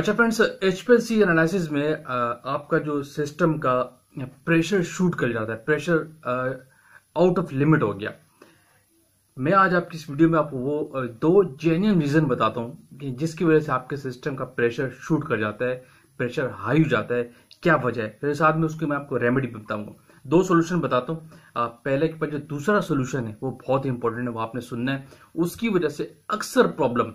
अच्छा friends H analysis में uh, आपका जो सिस्टम का प्रेशर शूट कर जाता है प्रेशर आउट ऑफ लिमिट हो गया मैं आज आपकी इस वीडियो में आपको वो uh, दो जेन्यून रीज़न बताता हूँ कि जिसकी वजह से आपके सिस्टम का प्रेशर शूट कर जाता है प्रेशर हाई हो जाता है क्या वजह है फिर तो साथ में उसकी मैं आपको रेमेडी बताऊंगा दो सोल्यूशन बताता हूँ uh, पहले के पर जो दूसरा सोल्यूशन है वो बहुत ही इंपॉर्टेंट है वो आपने सुनना है उसकी वजह से अक्सर प्रॉब्लम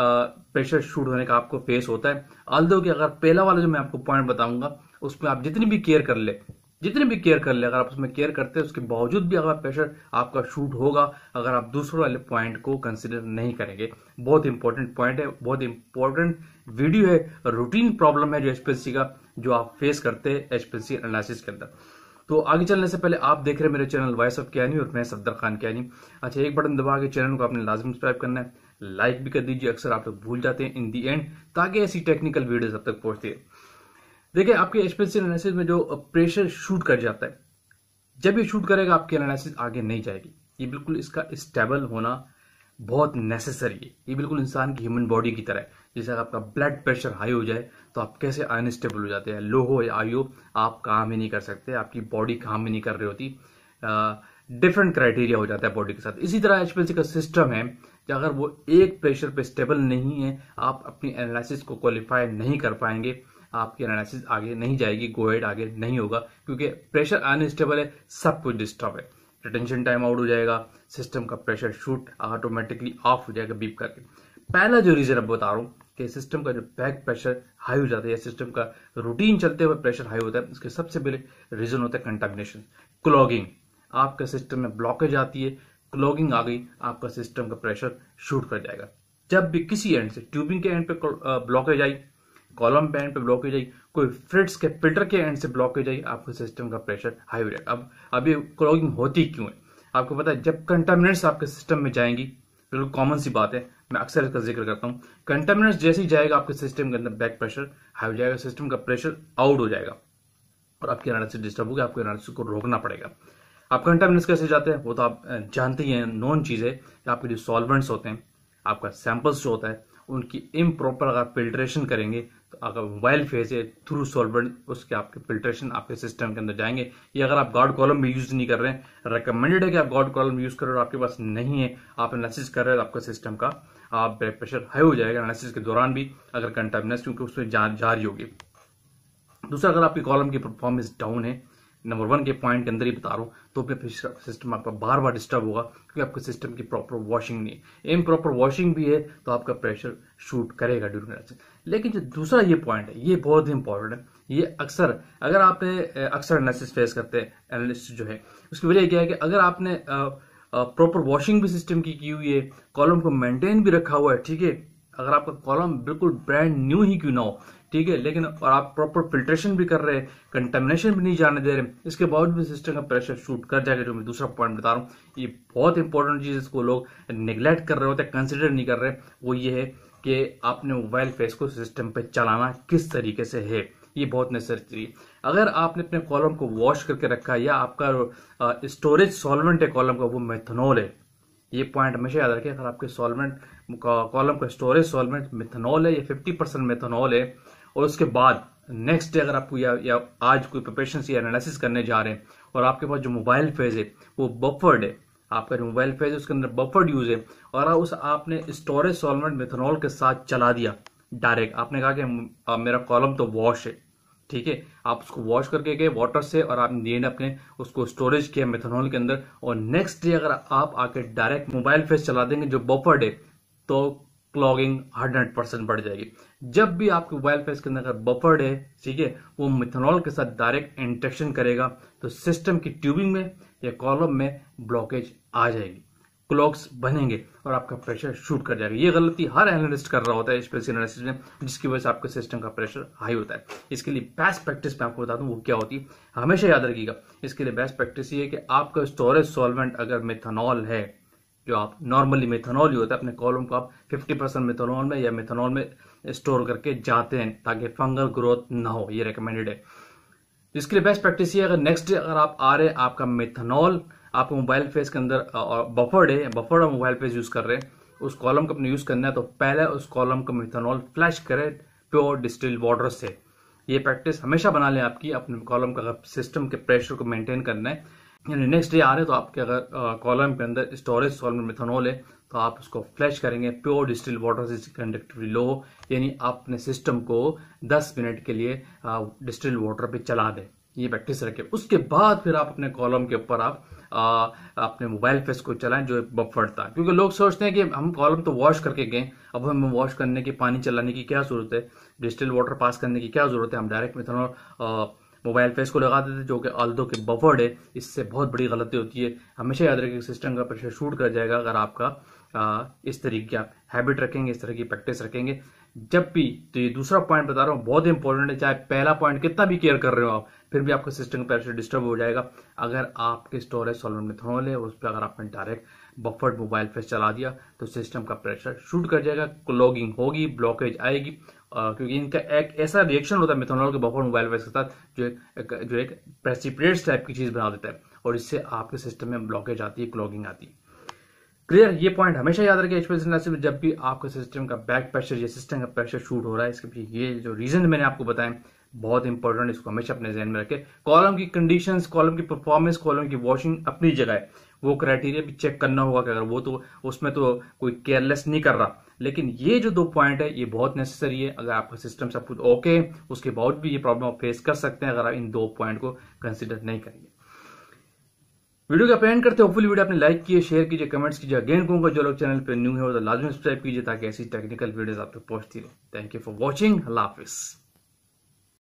प्रेशर शूट होने का आपको फेस होता है आलदो कि अगर पहला वाला जो मैं आपको पॉइंट बताऊंगा उसमें आप जितनी भी केयर कर ले जितने भी केयर कर ले अगर आप उसमें केयर करते हैं उसके बावजूद भी अगर प्रेशर आपका शूट होगा अगर आप दूसरे वाले पॉइंट को कंसिडर नहीं करेंगे बहुत इंपॉर्टेंट पॉइंट है बहुत इंपॉर्टेंट वीडियो है रूटीन प्रॉब्लम है जो एचपीएससी का जो आप फेस करते हैं एचपीएससी एनालिसिस के अंदर तो आगे चलने से पहले आप देख रहे हैं मेरे चैनल वॉइस ऑफ कैनी और मैं सफदर खान कैनी अच्छा एक बटन दबा के चैनल को आपने लाजम सब्सक्राइब करना है लाइक भी कर दीजिए अक्सर आप लोग भूल जाते हैं इन दी एंड ताकि ऐसी टेक्निकल वीडियोस अब तक पहुंचती है देखिए आपके एक्सपेंसिव एनालिसिस में जो प्रेशर शूट कर जाता है जब ये शूट करेगा आपकी एनालिसिस आगे नहीं जाएगी ये बिल्कुल इसका स्टेबल होना बहुत नेसेसरी है ये बिल्कुल इंसान की ह्यूमन बॉडी की तरह है जैसे आपका ब्लड प्रेशर हाई हो जाए तो आप कैसे अनस्टेबल हो जाते हैं लो हो या आई हो आप काम ही नहीं कर सकते आपकी बॉडी काम ही नहीं कर रही होती डिफरेंट क्राइटेरिया हो जाता है बॉडी के साथ इसी तरह एच का सिस्टम है अगर वो एक प्रेशर पे स्टेबल नहीं है आप अपनी एनालिसिस को क्वालिफाई नहीं कर पाएंगे आपकी एनालिसिस आगे नहीं जाएगी गोहेड आगे नहीं होगा क्योंकि प्रेशर अनस्टेबल है सब कुछ डिस्टर्ब है रिटेंशन टाइम आउट हो जाएगा सिस्टम का प्रेशर शूट ऑटोमेटिकली ऑफ हो जाएगा बीप करके पहला जो रीजन अब बता रहा हूँ कि सिस्टम का जो बैक प्रेशर हाई हो जाता है या सिस्टम का रूटीन चलते हुए प्रेशर हाई होता है उसके सबसे पहले रीजन होता है कंटामिनेशन क्लॉगिंग आपके सिस्टम में ब्लॉकेज आती है क्लॉगिंग आ गई आपका सिस्टम का प्रेशर शूट कर जाएगा जब भी किसी एंड से ट्यूबिंग के एंड पे ब्लॉकेज आई कॉलम पे एंड पे ब्लॉकेज आई कोई फ्रिट्स के फिल्टर के एंड से ब्लॉकेज आई आपके सिस्टम का प्रेशर हाई हो जाएगा अब अभी क्लॉगिंग होती क्यों है आपको पता है जब कंटामिनेट्स आपके सिस्टम में जाएंगी बिल्कुल कॉमन सी बात है मैं अक्सर इसका जिक्र करता हूँ कंटामिनेट्स जैसे ही जाएगा आपके सिस्टम के अंदर बैक प्रेशर हाई हो जाएगा सिस्टम का प्रेशर आउट हो जाएगा और आपके एनालिसिस डिस्टर्ब होगी आपके एनालिसिस को रोकना पड़ेगा आप कंटामिनेंट्स कैसे जाते हैं वो तो आप जानते ही हैं नॉन चीज़ें आपके जो सॉल्वेंट्स होते हैं आपका सैम्पल्स जो होता है उनकी इम प्रॉपर अगर फिल्ट्रेशन करेंगे तो अगर वाइल्ड फेज है थ्रू सॉल्वेंट उसके आपके फिल्ट्रेशन आपके सिस्टम के अंदर जाएंगे ये अगर आप गॉड कॉलम भी यूज़ नहीं कर रहे हैं रिकमेंडेड है कि आप गॉड कॉलम यूज़ करें और आपके पास नहीं है आप एनालिसिस कर रहे हैं तो आपका सिस्टम का आप ब्लड प्रेशर हाई हो जाएगा एनालिसिस के दौरान भी अगर कंटामिनेस क्योंकि उसमें जारी होगी दूसरा अगर आपकी कॉलम की परफॉर्मेंस डाउन है नंबर वन के पॉइंट के अंदर ही बता रहा हूँ तो भी सिस्टम आपका बार बार डिस्टर्ब होगा क्योंकि आपके सिस्टम की प्रॉपर वॉशिंग नहीं है एम प्रॉपर वॉशिंग भी है तो आपका प्रेशर शूट करेगा ड्यूरिंग रिडक्शन लेकिन जो दूसरा ये पॉइंट है ये बहुत ही इंपॉर्टेंट है ये अक्सर अगर आपने अक्सर एनालिसिस फेस करते हैं एनालिस्ट जो है उसकी वजह क्या है कि अगर आपने प्रॉपर वॉशिंग भी सिस्टम की की हुई है कॉलम को मेंटेन भी रखा हुआ है ठीक है अगर आपका कॉलम बिल्कुल ब्रांड न्यू ही क्यों ना हो ठीक है लेकिन और आप प्रॉपर फिल्ट्रेशन भी कर रहे हैं कंटेमिनेशन भी नहीं जाने दे रहे इसके बावजूद भी सिस्टम का प्रेशर शूट कर जाएगा जो मैं दूसरा पॉइंट बता रहा हूँ ये बहुत इंपॉर्टेंट चीज़ इसको लोग निगलेक्ट कर रहे होते हैं कंसिडर नहीं कर रहे वो ये है कि आपने मोबाइल फेस को सिस्टम पर चलाना किस तरीके से है ये बहुत नेसेसरी है अगर आपने अपने कॉलम को वॉश करके रखा है या आपका स्टोरेज सॉल्वेंट है कॉलम का वो मेथनॉल है ये पॉइंट हमेशा याद रखें अगर आपके सॉल्वेंट कॉलम का स्टोरेज सॉल्वेंट मेथनॉल है या 50 परसेंट मेथनॉल है और उसके बाद नेक्स्ट डे अगर आपको या, या आज कोई प्रिपरेशन या एनालिसिस करने जा रहे हैं और आपके पास जो मोबाइल फेज है वो बफर्ड है आपका मोबाइल फेज उसके अंदर बफर्ड यूज है और उस आपने स्टोरेज सॉल्वेंट मेथनॉल के साथ चला दिया डायरेक्ट आपने कहा कि मेरा कॉलम तो वॉश है ठीक है आप उसको वॉश करके गए वाटर से और आपने डी अपने उसको स्टोरेज किया मेथनॉल के अंदर और नेक्स्ट डे अगर आप आके डायरेक्ट मोबाइल फेज चला देंगे जो बफर्ड है तो क्लॉगिंग हंड्रेड परसेंट बढ़ जाएगी जब भी आपके मोबाइल फेस के अंदर बफर्ड है ठीक है वो मिथेनॉल के साथ डायरेक्ट इंट्रेक्शन करेगा तो सिस्टम की ट्यूबिंग में या कॉलम में ब्लॉकेज आ जाएगी क्लॉक्स बनेंगे और आपका प्रेशर शूट कर जाएगा ये गलती हर एनालिस्ट कर रहा होता है स्पेशल एनालिस्ट में जिसकी वजह से आपके सिस्टम का प्रेशर हाई होता है इसके लिए बेस्ट प्रैक्टिस मैं आपको बता दूं वो क्या होती है हमेशा याद रखिएगा इसके लिए बेस्ट प्रैक्टिस ये है कि आपका स्टोरेज सॉल्वेंट अगर मेथनॉल है जो आप नॉर्मली मेथनॉल ही होता है अपने कॉलम को आप 50 परसेंट मेथनॉल में या मेथनॉल में स्टोर करके जाते हैं ताकि फंगल ग्रोथ ना हो ये रिकमेंडेड है इसके लिए बेस्ट प्रैक्टिस ये अगर नेक्स्ट डे अगर आप आ रहे हैं आपका मेथनॉल आपके मोबाइल फेस के अंदर बफर्ड है बफर्ड और मोबाइल फेस यूज कर रहे हैं उस कॉलम को अपने यूज करना है तो पहले उस कॉलम को मेथनॉल फ्लैश करें प्योर डिस्टिल वाटर से ये प्रैक्टिस हमेशा बना लें आपकी अपने कॉलम का सिस्टम के प्रेशर को मेंटेन करना है नेक्स्ट डे आ रहे तो आपके अगर कॉलम के अंदर स्टोरेज सॉल्वेंट मेथनॉल है तो आप उसको फ्लैश करेंगे प्योर डिस्टिल वाटर से कंडक्टिविटी लो यानी आप अपने सिस्टम को 10 मिनट के लिए डिस्टिल वाटर पे चला दें ये प्रैक्टिस रखें उसके बाद फिर आप अपने कॉलम के ऊपर आप आ, अपने मोबाइल फेस को चलाएं जो बफर था क्योंकि लोग सोचते हैं कि हम कॉलम तो वॉश करके गए अब हमें वॉश करने की पानी चलाने की क्या जरूरत है डिस्टिल वाटर पास करने की क्या जरूरत है हम डायरेक्ट मिथेनॉल मोबाइल पे इसको लगा देते जो कि आल्दो के बफर्ड है इससे बहुत बड़ी गलती होती है हमेशा याद रखें सिस्टम का प्रेशर शूट कर जाएगा अगर आपका आ, इस तरीके का हैबिट रखेंगे इस तरह की प्रैक्टिस रखेंगे जब भी तो ये दूसरा पॉइंट बता रहा हूँ बहुत इंपॉर्टेंट है चाहे पहला पॉइंट कितना भी केयर कर रहे हो आप फिर भी आपका सिस्टम का प्रेशर डिस्टर्ब हो जाएगा अगर आपके स्टोरेज सॉल्वेंट में है और उस पर अगर आपने डायरेक्ट बफर्ड मोबाइल फेस चला दिया तो सिस्टम का प्रेशर शूट कर जाएगा क्लॉगिंग होगी ब्लॉकेज आएगी आ, क्योंकि इनका एक ऐसा रिएक्शन होता है मिथोनॉल के बफर मोबाइल वाइस के साथ जो एक, जो एक प्रेसिपरेट्स टाइप की चीज़ बना देता है और इससे आपके सिस्टम में ब्लॉकेज आती है क्लॉगिंग आती है क्लियर ये पॉइंट हमेशा याद रखें एचपीएस जब भी आपके सिस्टम का बैक प्रेशर या सिस्टम का प्रेशर शूट हो रहा है इसके पीछे ये जो रीजन मैंने आपको बताया बहुत इंपॉर्टेंट इसको हमेशा अपने जहन में रखें कॉलम की कंडीशंस कॉलम की परफॉर्मेंस कॉलम की वॉशिंग अपनी जगह है वो क्राइटेरिया भी चेक करना होगा कि अगर वो तो उसमें तो कोई केयरलेस नहीं कर रहा लेकिन ये जो दो पॉइंट है ये बहुत नेसेसरी है अगर आपका सिस्टम सब कुछ ओके है उसके बावजूद भी ये प्रॉब्लम आप फेस कर सकते हैं अगर आप इन दो पॉइंट को कंसिडर नहीं करेंगे वीडियो का पेंट करते होपफुल वीडियो आपने लाइक किए शेयर कीजिए कमेंट्स कीजिए अगेन कहूंगा जो लोग चैनल पर न्यू है वो तो लाजमी सब्सक्राइब कीजिए ताकि ऐसी टेक्निकल वीडियो आप तक पहुंचती रहे थैंक यू फॉर वॉचिंग हाफिज़